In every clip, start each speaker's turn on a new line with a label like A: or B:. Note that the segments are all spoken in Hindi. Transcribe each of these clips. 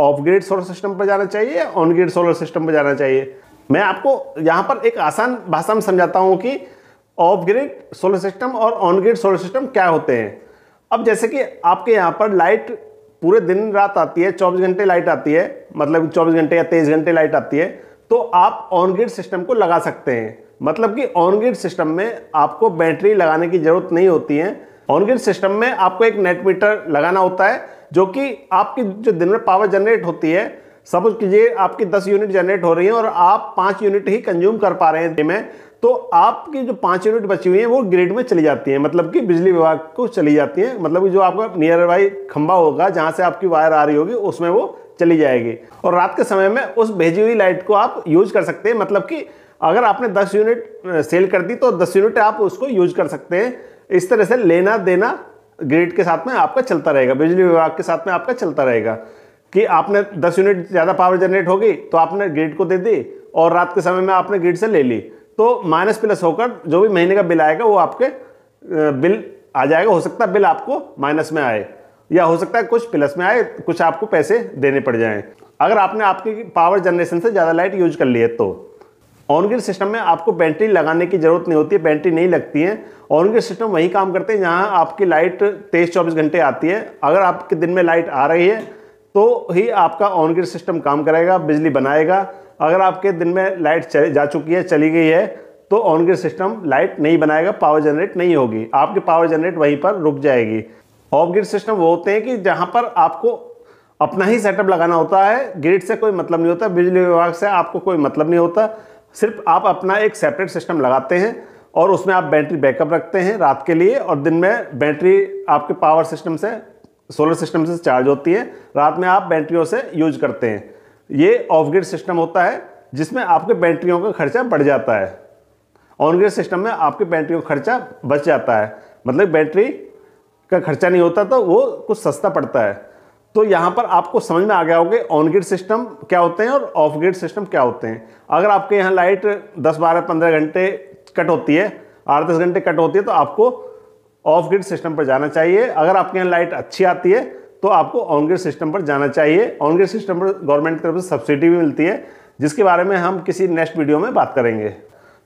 A: ऑफ ग्रेड सोलर सिस्टम पर जाना चाहिए या ऑन ग्रेड सोलर सिस्टम पर जाना चाहिए मैं आपको यहाँ पर एक आसान भाषा में समझाता हूँ कि ऑफ ग्रेड सोलर सिस्टम और ऑन ग्रेड सोलर सिस्टम क्या होते हैं अब जैसे कि आपके यहाँ पर लाइट पूरे दिन रात आती है चौबीस घंटे लाइट आती है मतलब चौबीस घंटे या तेईस घंटे लाइट आती है तो आप ऑन ग्रिड सिस्टम को लगा सकते हैं मतलब कि ऑन ग्रिड सिस्टम में आपको बैटरी लगाने की ज़रूरत नहीं होती है ऑन ग्रिड सिस्टम में आपको एक नेट मीटर लगाना होता है जो कि आपकी जो दिन में पावर जनरेट होती है सपोज कीजिए आपकी 10 यूनिट जनरेट हो रही है और आप 5 यूनिट ही कंज्यूम कर पा रहे हैं दिन में तो आपकी जो पाँच यूनिट बची हुई हैं वो ग्रिड में चली जाती हैं मतलब कि बिजली विभाग को चली जाती हैं मतलब कि जो आपका नियर बाई खंबा होगा जहाँ से आपकी वायर आ रही होगी उसमें वो चली जाएगी और रात के समय में उस भेजी हुई लाइट को आप यूज कर सकते हैं मतलब कि अगर आपने 10 यूनिट सेल कर दी तो 10 यूनिट आप उसको यूज कर सकते हैं इस तरह से लेना देना ग्रिड के साथ में आपका चलता रहेगा बिजली विभाग के साथ में आपका चलता रहेगा कि आपने 10 यूनिट ज़्यादा पावर जनरेट होगी तो आपने ग्रिड को दे दी और रात के समय में आपने ग्रिड से ले ली तो माइनस प्लस होकर जो भी महीने का बिल आएगा वो आपके बिल आ जाएगा हो सकता है बिल आपको माइनस में आए या हो सकता है कुछ प्लस में आए कुछ आपको पैसे देने पड़ जाएं अगर आपने आपकी पावर जनरेशन से ज़्यादा लाइट यूज कर ली है तो ऑनग्रिड सिस्टम में आपको बैटरी लगाने की जरूरत नहीं होती है बैटरी नहीं लगती है ऑनग्रिड सिस्टम वही काम करते हैं जहाँ आपकी लाइट तेईस चौबीस घंटे आती है अगर आपके दिन में लाइट आ रही है तो ही आपका ऑनग्रिड सिस्टम काम करेगा बिजली बनाएगा अगर आपके दिन में लाइट चले जा चुकी है चली गई है तो ऑनग्रिड सिस्टम लाइट नहीं बनाएगा पावर जनरेट नहीं होगी आपकी पावर जनरेट वहीं पर रुक जाएगी ऑफ ग्रिड सिस्टम वो होते हैं कि जहाँ पर आपको अपना ही सेटअप लगाना होता है ग्रिड से कोई मतलब नहीं होता बिजली विभाग से आपको कोई मतलब नहीं होता सिर्फ आप अपना एक सेपरेट सिस्टम लगाते हैं और उसमें आप बैटरी बैकअप रखते हैं रात के लिए और दिन में बैटरी आपके पावर सिस्टम से सोलर सिस्टम से चार्ज होती है रात में आप बैटरियों से यूज करते हैं ये ऑफ ग्रिड सिस्टम होता है जिसमें आपके बैटरियों का खर्चा बढ़ जाता है ऑन ग्रिड सिस्टम में आपके बैटरियों का खर्चा बच जाता है मतलब बैटरी का खर्चा नहीं होता तो वो कुछ सस्ता पड़ता है तो यहाँ पर आपको समझ में आ गया होगा ऑन ग्रिड सिस्टम क्या होते हैं और ऑफ ग्रिड सिस्टम क्या होते हैं अगर आपके यहाँ लाइट 10 बारह पंद्रह घंटे कट होती है आठ दस घंटे कट होती है तो आपको ऑफ ग्रिड सिस्टम पर जाना चाहिए अगर आपके यहाँ लाइट अच्छी आती है तो आपको ऑन ग्रिड सिस्टम पर जाना चाहिए ऑन ग्रिड सिस्टम पर गवर्नमेंट की तरफ से सब्सिडी भी मिलती है जिसके बारे में हम किसी नेक्स्ट वीडियो में बात करेंगे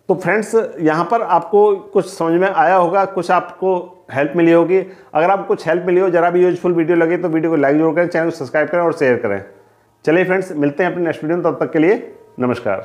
A: तो फ्रेंड्स यहाँ पर आपको कुछ समझ में आया होगा कुछ आपको हेल्प मिली होगी अगर आप कुछ हेल्प मिली हो जरा भी यूजफुल वीडियो लगे तो वीडियो को लाइक जरूर करें चैनल को सब्सक्राइब करें और शेयर करें चलिए फ्रेंड्स मिलते हैं अपने नेक्स्ट वीडियो में तब तक के लिए नमस्कार